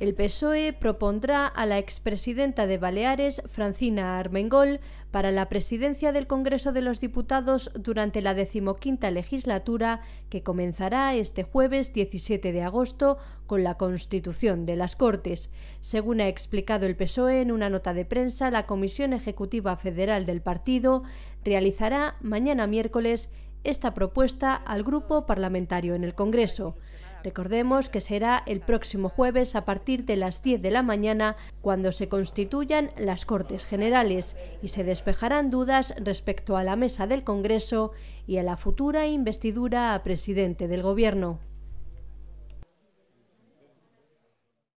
el PSOE propondrá a la expresidenta de Baleares, Francina Armengol, para la presidencia del Congreso de los Diputados durante la decimoquinta legislatura que comenzará este jueves 17 de agosto con la constitución de las Cortes. Según ha explicado el PSOE en una nota de prensa, la Comisión Ejecutiva Federal del partido realizará mañana miércoles esta propuesta al grupo parlamentario en el Congreso. Recordemos que será el próximo jueves a partir de las 10 de la mañana cuando se constituyan las Cortes Generales y se despejarán dudas respecto a la mesa del Congreso y a la futura investidura a presidente del Gobierno.